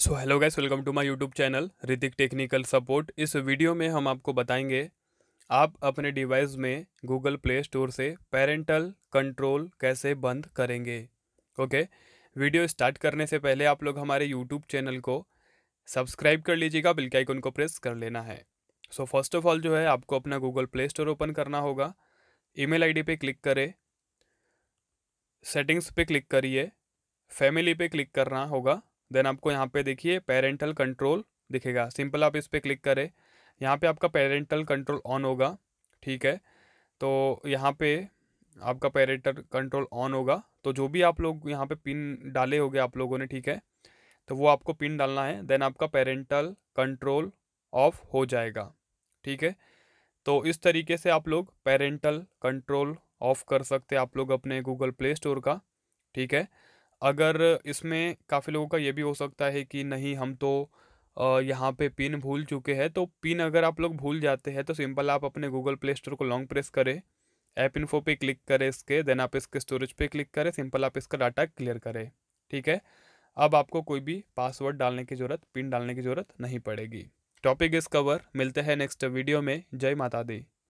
so hello guys welcome to my YouTube channel Hrithik technical support इस video में हम आपको बताएंगे आप अपने डिवाइस में गूगल प्ले स्टोर से पेरेंटल कंट्रोल कैसे बंद करेंगे ओके वीडियो स्टार्ट करने से पहले आप लोग हमारे यूट्यूब चैनल को सब्सक्राइब कर लीजिएगा बिल के आइकन को प्रेस कर लेना है सो फर्स्ट ऑफ ऑल जो है आपको अपना गूगल प्ले स्टोर ओपन करना होगा ईमेल आईडी पे क्लिक करें सेटिंग्स पे क्लिक करिए फैमिली पे क्लिक करना होगा देन आपको यहाँ पे देखिए पेरेंटल कंट्रोल दिखेगा सिंपल आप इस पर क्लिक करें यहाँ पे आपका पेरेंटल कंट्रोल ऑन होगा ठीक है तो यहाँ पे आपका पेरेंटल कंट्रोल ऑन होगा तो जो भी आप लोग यहाँ पे पिन डाले होगे आप लोगों ने ठीक है तो वो आपको पिन डालना है देन आपका पेरेंटल कंट्रोल ऑफ हो जाएगा ठीक है तो इस तरीके से आप लोग पेरेंटल कंट्रोल ऑफ कर सकते हैं आप लोग अपने गूगल प्ले स्टोर का ठीक है अगर इसमें काफ़ी लोगों का ये भी हो सकता है कि नहीं हम तो यहाँ पे पिन भूल चुके हैं तो पिन अगर आप लोग भूल जाते हैं तो सिंपल आप अपने गूगल प्ले स्टोर को लॉन्ग प्रेस करें ऐप इन्फो पे क्लिक करें इसके देन आप इसके स्टोरेज पे क्लिक करें सिंपल आप इसका डाटा क्लियर करें ठीक है अब आपको कोई भी पासवर्ड डालने की ज़रूरत पिन डालने की ज़रूरत नहीं पड़ेगी टॉपिक इस कवर मिलते हैं नेक्स्ट वीडियो में जय माता दी